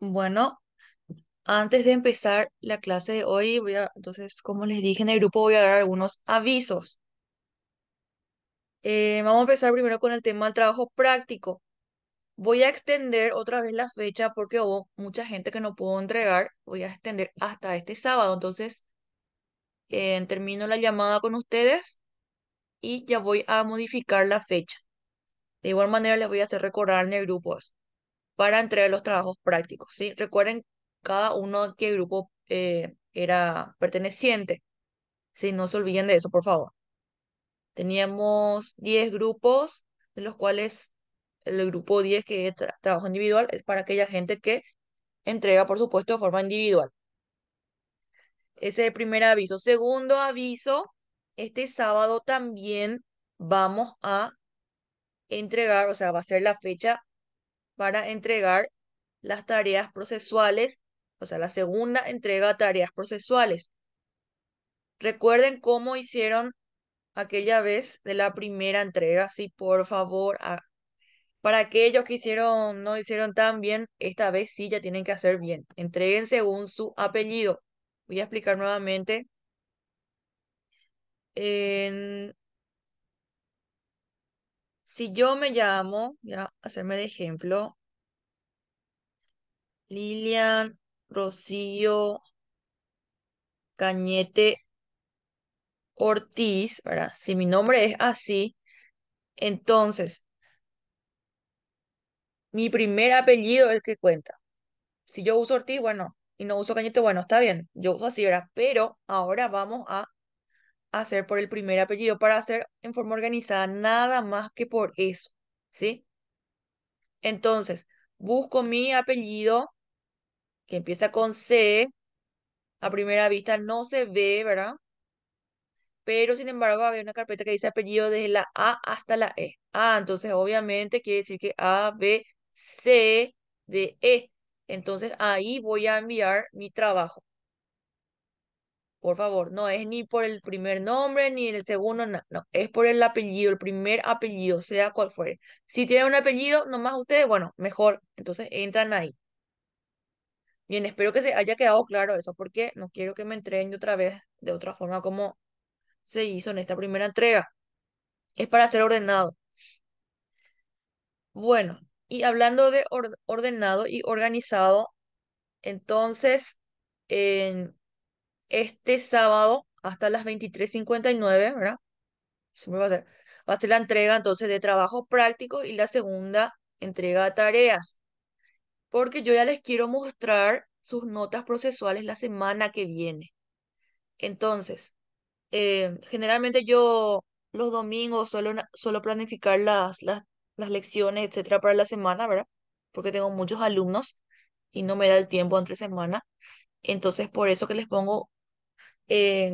Bueno, antes de empezar la clase de hoy, voy a, entonces, como les dije en el grupo, voy a dar algunos avisos. Eh, vamos a empezar primero con el tema del trabajo práctico. Voy a extender otra vez la fecha porque hubo mucha gente que no pudo entregar. Voy a extender hasta este sábado. Entonces, eh, termino la llamada con ustedes y ya voy a modificar la fecha. De igual manera, les voy a hacer recordar en el grupo eso para entregar los trabajos prácticos. ¿sí? Recuerden cada uno a qué grupo eh, era perteneciente. No se olviden de eso, por favor. Teníamos 10 grupos, de los cuales el grupo 10 que es trabajo individual es para aquella gente que entrega, por supuesto, de forma individual. Ese es el primer aviso. Segundo aviso, este sábado también vamos a entregar, o sea, va a ser la fecha para entregar las tareas procesuales, o sea, la segunda entrega de tareas procesuales. Recuerden cómo hicieron aquella vez de la primera entrega, sí, por favor, a, ah, para aquellos que hicieron, no hicieron tan bien, esta vez sí ya tienen que hacer bien. Entreguen según su apellido. Voy a explicar nuevamente. En si yo me llamo, ya hacerme de ejemplo, Lilian Rocío Cañete Ortiz, ¿verdad? Si mi nombre es así, entonces mi primer apellido es el que cuenta. Si yo uso Ortiz, bueno, y no uso Cañete, bueno, está bien, yo uso así, ¿verdad? Pero ahora vamos a hacer por el primer apellido, para hacer en forma organizada, nada más que por eso, ¿sí? Entonces, busco mi apellido, que empieza con C, a primera vista no se ve, ¿verdad? Pero sin embargo, hay una carpeta que dice apellido desde la A hasta la E. Ah, entonces obviamente quiere decir que A, B, C, D, E. Entonces ahí voy a enviar mi trabajo. Por favor, no es ni por el primer nombre ni el segundo, no, no, es por el apellido, el primer apellido, sea cual fuere. Si tienen un apellido, nomás ustedes, bueno, mejor, entonces entran ahí. Bien, espero que se haya quedado claro eso, porque no quiero que me entreguen otra vez de otra forma como se hizo en esta primera entrega. Es para ser ordenado. Bueno, y hablando de ordenado y organizado, entonces, en este sábado hasta las 23.59, ¿verdad? Siempre va a ser. Va a ser la entrega entonces de trabajo práctico y la segunda entrega de tareas. Porque yo ya les quiero mostrar sus notas procesuales la semana que viene. Entonces, eh, generalmente yo los domingos solo planificar las, las, las lecciones, etcétera, para la semana, ¿verdad? Porque tengo muchos alumnos y no me da el tiempo entre semana. Entonces, por eso que les pongo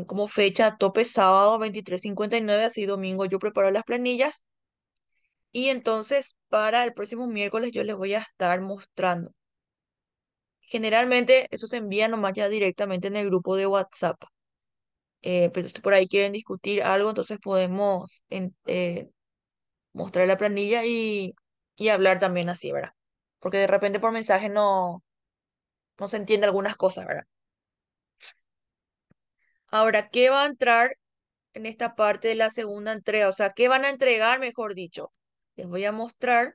como fecha tope sábado 23.59, así domingo yo preparo las planillas. Y entonces para el próximo miércoles yo les voy a estar mostrando. Generalmente eso se envía nomás ya directamente en el grupo de WhatsApp. Eh, pero pues, si por ahí quieren discutir algo, entonces podemos eh, mostrar la planilla y, hablar también así, ¿verdad? Porque de repente por mensaje no, no se entiende algunas cosas, ¿verdad? Ahora, ¿qué va a entrar en esta parte de la segunda entrega? O sea, ¿qué van a entregar, mejor dicho? Les voy a mostrar.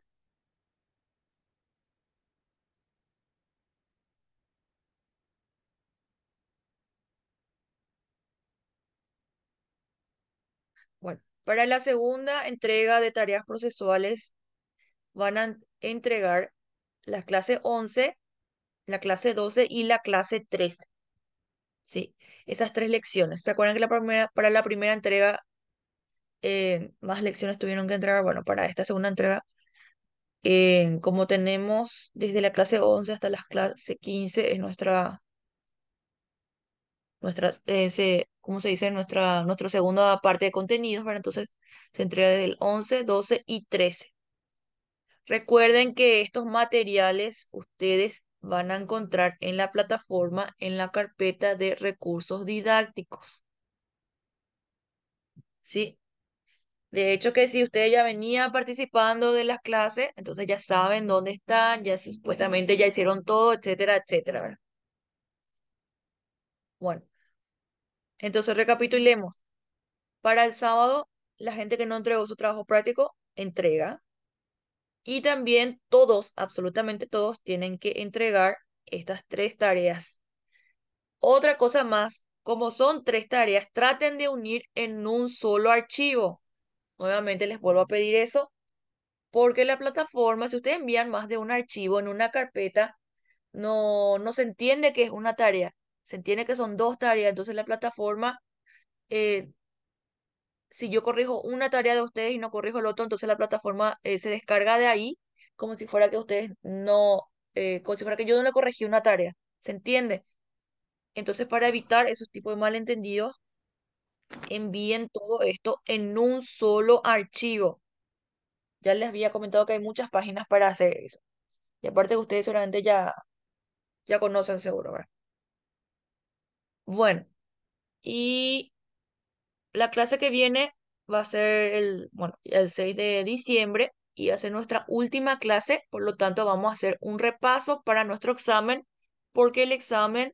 Bueno, para la segunda entrega de tareas procesuales van a entregar la clase 11, la clase 12 y la clase 13. Sí, esas tres lecciones. ¿Se acuerdan que la primera, para la primera entrega eh, más lecciones tuvieron que entregar? Bueno, para esta segunda entrega, eh, como tenemos desde la clase 11 hasta la clase 15, es nuestra, nuestra eh, se dice? Nuestra, segunda parte de contenidos, Bueno, Entonces se entrega desde el 11, 12 y 13. Recuerden que estos materiales ustedes van a encontrar en la plataforma en la carpeta de recursos didácticos. ¿Sí? De hecho que si ustedes ya venía participando de las clases, entonces ya saben dónde están, ya supuestamente ya hicieron todo, etcétera, etcétera. Bueno, entonces recapitulemos. Para el sábado, la gente que no entregó su trabajo práctico, entrega. Y también todos, absolutamente todos, tienen que entregar estas tres tareas. Otra cosa más, como son tres tareas, traten de unir en un solo archivo. Nuevamente les vuelvo a pedir eso, porque la plataforma, si ustedes envían más de un archivo en una carpeta, no, no se entiende que es una tarea, se entiende que son dos tareas, entonces la plataforma eh, si yo corrijo una tarea de ustedes y no corrijo el otro, entonces la plataforma eh, se descarga de ahí como si fuera que ustedes no, eh, como si fuera que yo no le corregí una tarea. ¿Se entiende? Entonces, para evitar esos tipos de malentendidos, envíen todo esto en un solo archivo. Ya les había comentado que hay muchas páginas para hacer eso. Y aparte ustedes seguramente ya, ya conocen seguro, ¿verdad? Bueno, y la clase que viene va a ser el, bueno, el 6 de diciembre y va a ser nuestra última clase, por lo tanto vamos a hacer un repaso para nuestro examen porque el examen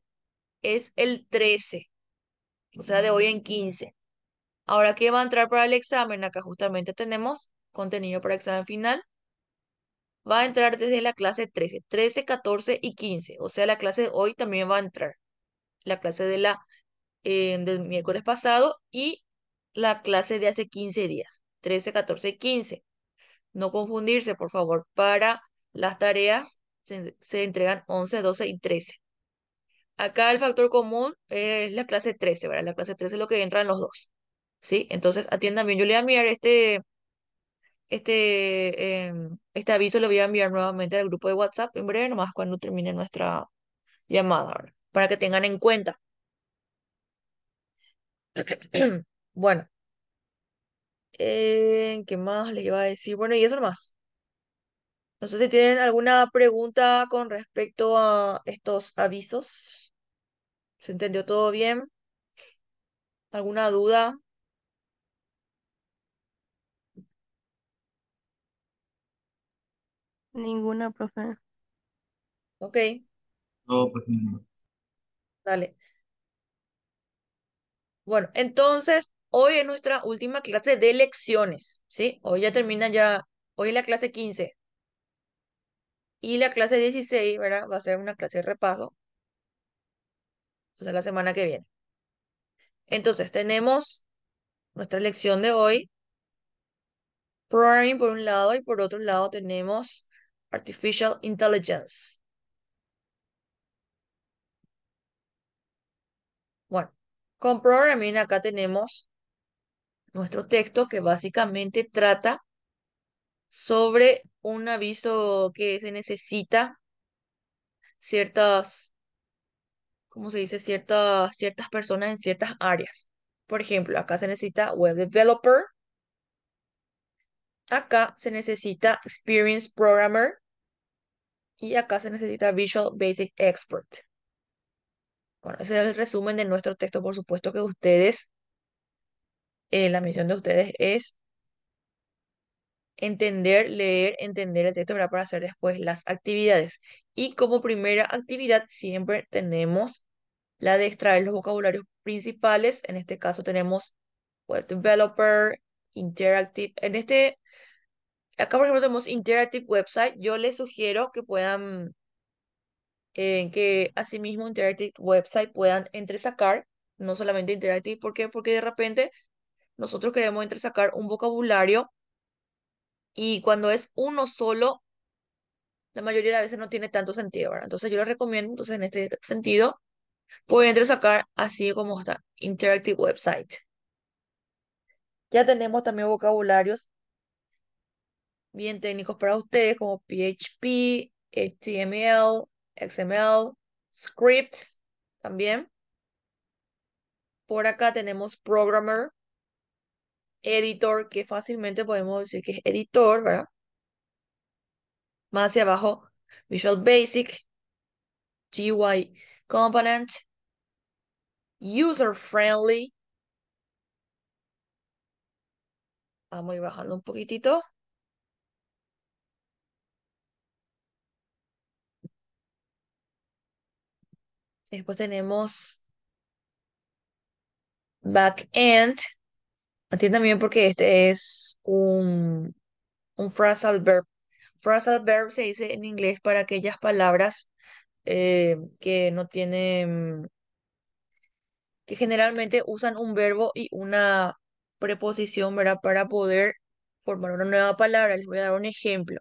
es el 13, o sea, de hoy en 15. Ahora, ¿qué va a entrar para el examen? Acá justamente tenemos contenido para examen final. Va a entrar desde la clase 13, 13, 14 y 15. O sea, la clase de hoy también va a entrar. La clase de la, eh, del miércoles pasado y la clase de hace 15 días, 13, 14, 15. No confundirse, por favor. Para las tareas se, entregan 11, 12 y 13. Acá el factor común es la clase 13, ¿verdad? La clase 13 es lo que entran los dos. ¿Sí? Entonces, atiendan bien. Yo le voy a enviar este, este, em, este aviso, lo voy a enviar nuevamente al grupo de WhatsApp en breve, nomás cuando termine nuestra llamada, Para que tengan en cuenta. Bueno, eh, ¿qué más le iba a decir? Bueno, y eso más. No sé si tienen alguna pregunta con respecto a estos avisos. ¿Se entendió todo bien? ¿Alguna duda? Ninguna, profe. Ok, No, pues ninguna dale. Bueno, entonces Hoy es nuestra última clase de lecciones, ¿sí? Hoy ya termina ya, hoy es la clase 15. Y la clase 16, ¿verdad? Va a ser una clase de repaso. O la semana que viene. Entonces, tenemos nuestra lección de hoy. Programming por un lado y por otro lado tenemos Artificial Intelligence. Bueno, con Programming acá tenemos nuestro texto que básicamente trata sobre un aviso que se necesita ciertas, ¿cómo se dice? Ciertas, ciertas personas en ciertas áreas. Por ejemplo, acá se necesita web developer. Acá se necesita experience programmer. Y acá se necesita Visual Basic Expert. Bueno, ese es el resumen de nuestro texto. Por supuesto que ustedes eh, la misión de ustedes es entender, leer, entender el texto para hacer después las actividades. Y como primera actividad siempre tenemos la de extraer los vocabularios principales. En este caso tenemos Web Developer, Interactive. En este, acá por ejemplo tenemos Interactive Website. Yo les sugiero que puedan, eh, que asimismo Interactive Website puedan entresacar, no solamente Interactive. ¿Por qué? Porque de repente nosotros queremos entresacar un vocabulario y cuando es uno solo, la mayoría de las veces no tiene tanto sentido, Entonces yo les recomiendo, entonces en este sentido, pueden entresacar así como está Interactive Website. Ya tenemos también vocabularios bien técnicos para ustedes como PHP, HTML, XML, scripts también. Por acá tenemos programmer, editor, que fácilmente podemos decir que es editor, ¿verdad? Más hacia abajo, Visual Basic, GUI Component, User Friendly. Vamos a ir bajando un poquitito. Después tenemos backend. Entiendan bien porque este es un, un phrasal verb. Phrasal verb se dice en inglés para aquellas palabras eh, que no tienen, que generalmente usan un verbo y una preposición, ¿verdad? Para poder formar una nueva palabra. Les voy a dar un ejemplo.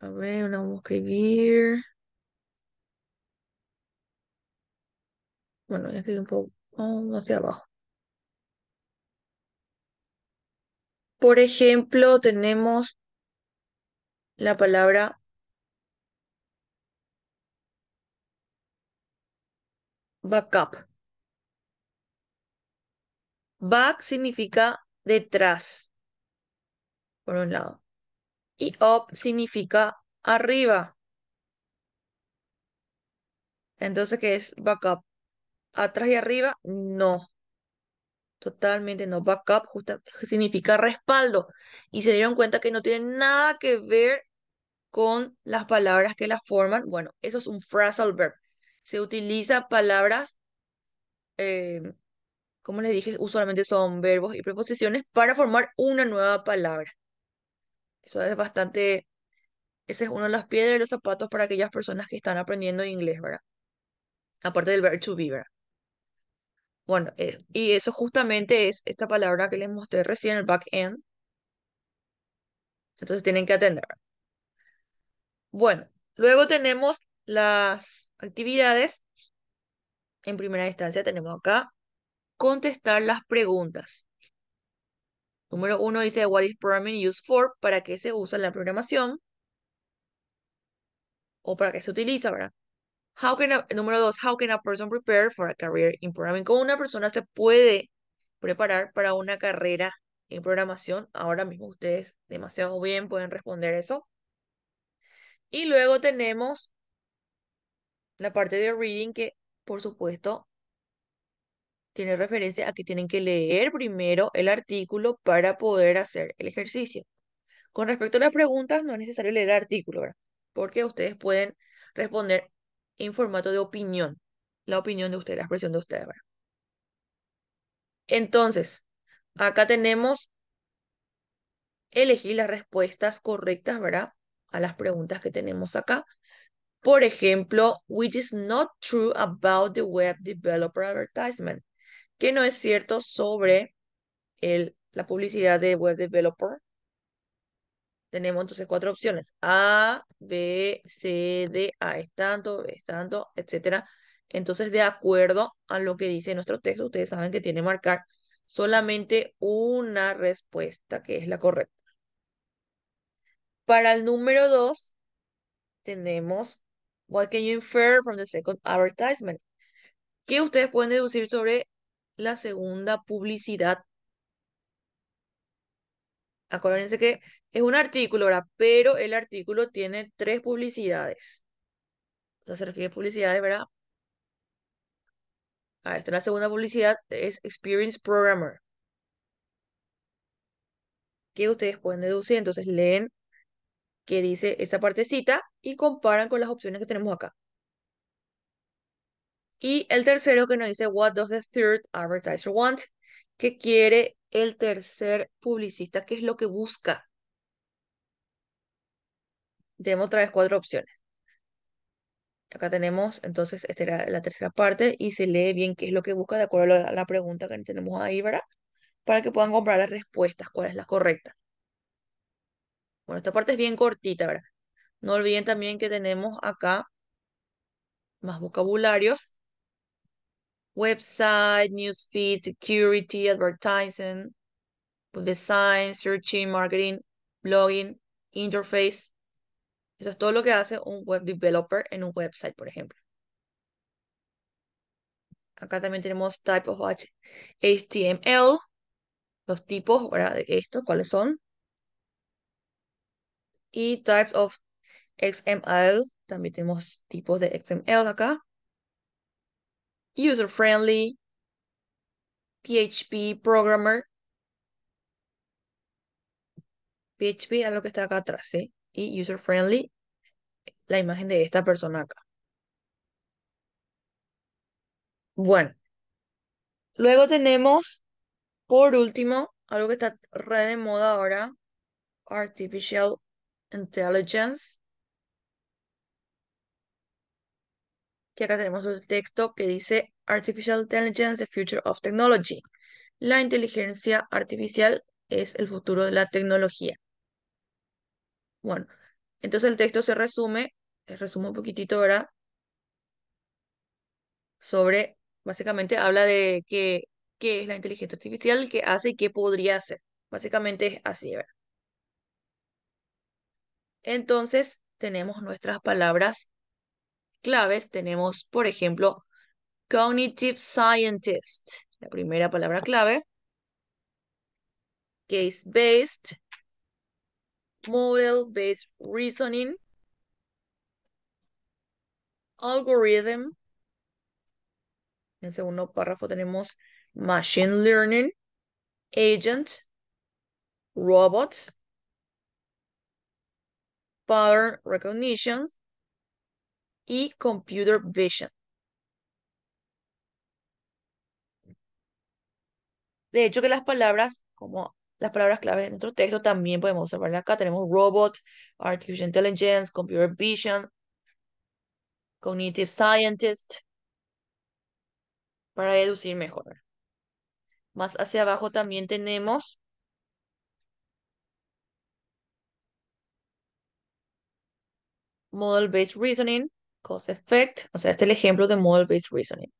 A ver, vamos a escribir. Bueno, ya escribí un poco hacia abajo. Por ejemplo, tenemos la palabra backup. Back significa detrás, por un lado. Y up significa arriba. Entonces, ¿qué es backup? atrás y arriba, no. Totalmente no. Backup significa respaldo. Y se dieron cuenta que no tiene nada que ver con las palabras que las forman. Bueno, eso es un phrasal verb. Se utiliza palabras, em, como les dije, usualmente son verbos y preposiciones para formar una nueva palabra. Eso es bastante, ese es uno de las piedras de los zapatos para aquellas personas que están aprendiendo inglés, ¿verdad? Aparte del verb to be, ¿verdad? Bueno, eh, y eso justamente es esta palabra que les mostré recién, el back-end. Entonces tienen que atender. Bueno, luego tenemos las actividades. En primera instancia tenemos acá contestar las preguntas. Número uno dice, what is programming used for? ¿Para qué se usa la programación? ¿O para qué se utiliza, verdad? How can número dos, how can a person prepare for a career in programming? ¿Cómo una persona se puede preparar para una carrera en programación? Ahora mismo ustedes demasiado bien pueden responder eso. Y luego tenemos la parte de reading que, por supuesto, tiene referencia a que tienen que leer primero el artículo para poder hacer el ejercicio. Con respecto a las preguntas, no es necesario leer el artículo, Porque ustedes pueden responder en formato de opinión. La opinión de usted, la expresión de usted. ¿verdad? Entonces, acá tenemos elegir las respuestas correctas, ¿verdad? A las preguntas que tenemos acá. Por ejemplo, which is not true about the web developer advertisement. Que no es cierto sobre el, la publicidad de web developer tenemos entonces cuatro opciones. A, B, C, D. A es tanto, B es tanto, etc. Entonces, de acuerdo a lo que dice nuestro texto, ustedes saben que tiene que marcar solamente una respuesta que es la correcta. Para el número dos, tenemos What can you infer from the second advertisement? ¿Qué ustedes pueden deducir sobre la segunda publicidad Acuérdense que es un artículo, ¿verdad? Pero el artículo tiene tres publicidades. Entonces se refiere a publicidades, ¿verdad? Esta esta la segunda publicidad es Experience Programmer. Que ustedes pueden deducir. Entonces leen qué dice esta partecita y comparan con las opciones que tenemos acá. Y el tercero que nos dice What does the third advertiser want? Que quiere el tercer publicista, qué es lo que busca. Tenemos otra vez cuatro opciones. Acá tenemos, entonces, esta era la tercera parte y se lee bien qué es lo que busca de acuerdo a la pregunta que tenemos ahí, ¿verdad? Para que puedan comprar las respuestas, cuál es la correcta. Bueno, esta parte es bien cortita, ¿verdad? No olviden también que tenemos acá más vocabularios website, newsfeed, security, advertising, design, searching, marketing, blogging, interface. Eso es todo lo que hace un web developer en un website, por ejemplo. Acá también tenemos type of HTML, los tipos ¿verdad? de esto, cuáles son. Y types of XML, también tenemos tipos de XML acá user-friendly, PHP programmer. PHP a lo que está acá atrás, ¿sí? Y user-friendly, la imagen de esta persona acá. Bueno. Luego tenemos, por último, algo que está re de moda ahora, Artificial Intelligence. que acá tenemos el texto que dice Artificial Intelligence, the Future of Technology. La inteligencia artificial es el futuro de la tecnología. Bueno, entonces el texto se resume, resume un poquitito, ¿verdad? Sobre, básicamente habla de qué, qué es la inteligencia artificial, qué hace y qué podría hacer. Básicamente es así, ¿verdad? Entonces tenemos nuestras palabras claves tenemos, por ejemplo, Cognitive Scientist, la primera palabra clave, Case-Based, Model-Based Reasoning, Algorithm, en el segundo párrafo tenemos Machine Learning, Agent, Robots, Pattern recognitions y Computer Vision. De hecho, que las palabras, como las palabras claves de nuestro texto, también podemos observar acá. Tenemos robot, artificial intelligence, computer vision, cognitive scientist, para deducir mejor. Más hacia abajo también tenemos model-based reasoning, cause effect, o sea, este es el ejemplo de model-based reasoning.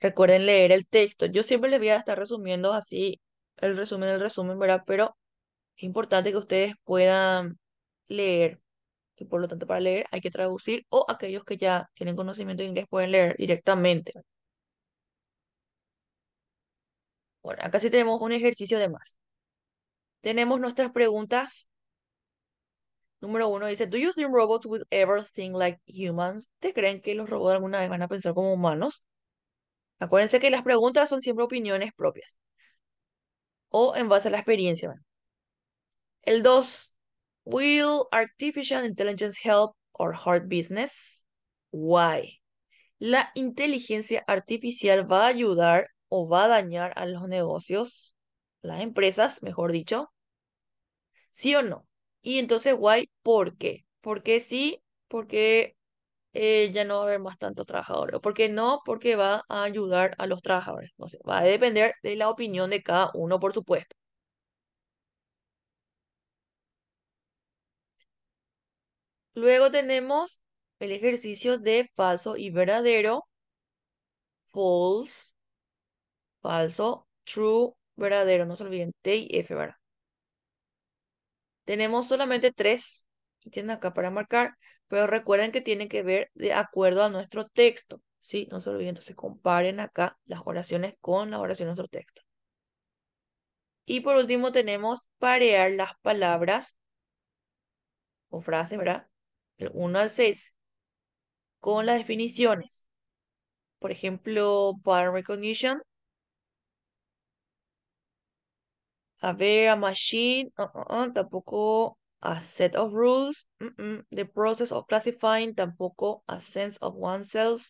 Recuerden leer el texto. Yo siempre les voy a estar resumiendo así el resumen del resumen, ¿verdad? Pero es importante que ustedes puedan leer. Y por lo tanto, para leer hay que traducir o aquellos que ya tienen conocimiento de inglés pueden leer directamente. Bueno, acá sí tenemos un ejercicio de más. Tenemos nuestras preguntas Número uno dice, ¿Do you think robots would ever think like humans? ¿Te creen que los robots alguna vez van a pensar como humanos? Acuérdense que las preguntas son siempre opiniones propias o en base a la experiencia. El dos, ¿Will artificial intelligence help or hard business? Why? ¿La inteligencia artificial va a ayudar o va a dañar a los negocios, las empresas, mejor dicho? ¿Sí o no? Y entonces, guay, ¿por qué? ¿Por qué sí, porque eh, ya no va a haber más tantos trabajadores. por qué no? Porque va a ayudar a los trabajadores. No sé, va a depender de la opinión de cada uno, por supuesto. Luego tenemos el ejercicio de falso y verdadero. False, falso, true, verdadero. No se olviden, T y F, ¿verdad? Tenemos solamente tres, tienen acá para marcar, pero recuerden que tienen que ver de acuerdo a nuestro texto, ¿sí? No se olviden, entonces comparen acá las oraciones con la oración de nuestro texto. Y por último tenemos parear las palabras o frases, ¿verdad? Del 1 al 6 con las definiciones. Por ejemplo, pattern recognition A ver, a machine, uh, uh, uh, tampoco a set of rules, mm, mm the process of classifying, tampoco a sense of oneself,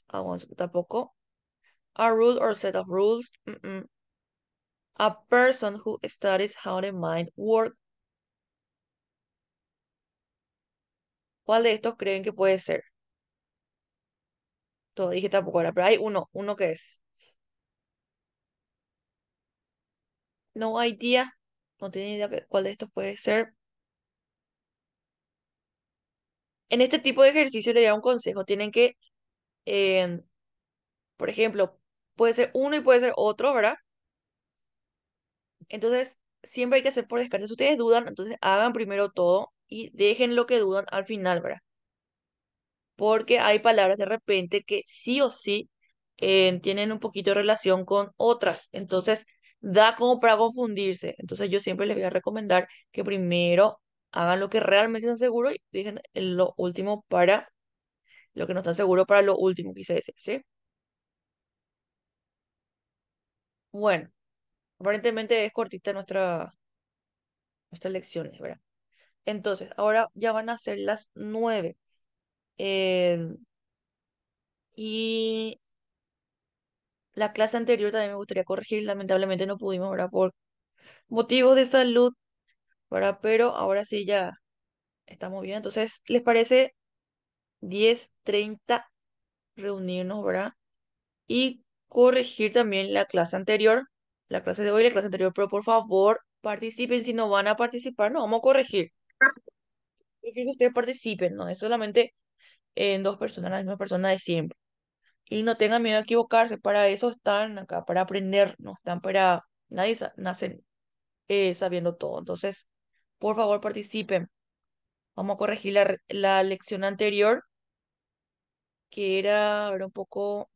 tampoco a rule or set of rules, mm, mm a person who studies how the mind works. ¿Cuál de estos creen que puede ser? Todo dije tampoco era, pero hay uno, uno que es. No idea no tienen idea cuál de estos puede ser. En este tipo de ejercicio le da un consejo. Tienen que, em, por ejemplo, puede ser uno y puede ser otro, ¿verdad? Entonces, siempre hay que hacer por descarte. Si ustedes dudan, entonces hagan primero todo y dejen lo que dudan al final, ¿verdad? Porque hay palabras de repente que sí o sí eh, tienen un poquito de relación con otras. Entonces, da como para confundirse. Entonces yo siempre les voy a recomendar que primero hagan lo que realmente están seguros y dejen lo último para lo que no están seguros para lo último, quise decir, ¿sí? Bueno, aparentemente es cortita nuestra, nuestras lecciones, ¿verdad? Entonces, ahora ya van a ser las nueve. Eh, y la clase anterior también me gustaría corregir, lamentablemente no pudimos, ¿verdad? Por motivos de salud, ¿verdad? Pero ahora sí ya estamos bien. Entonces, ¿les parece 10.30 reunirnos, ¿verdad? Y corregir también la clase anterior, la clase de hoy, y la clase anterior, pero por favor participen, si no van a participar, no, vamos a corregir. Yo quiero que ustedes participen, no es solamente en dos personas, la misma persona de siempre y no tengan miedo a equivocarse. Para eso están acá, para aprender, no están para... Nadie nacen nace eh, sabiendo todo. Entonces, por favor, participen. Vamos a corregir la, la lección anterior, que era, un poco...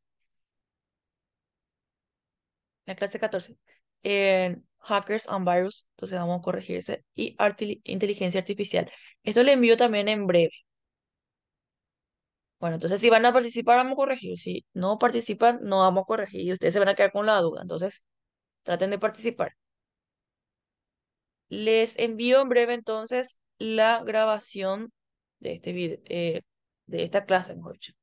La clase 14. En Hackers and Virus, entonces vamos a corregirse. Y inteligencia artificial. Esto le envío también en breve. Bueno, entonces si van a participar, vamos a corregir. Si no participan, no vamos a corregir. Y ustedes se van a quedar con la duda. Entonces, traten de participar. Les envío en breve entonces la grabación de este video, eh, de esta clase, mejor dicho.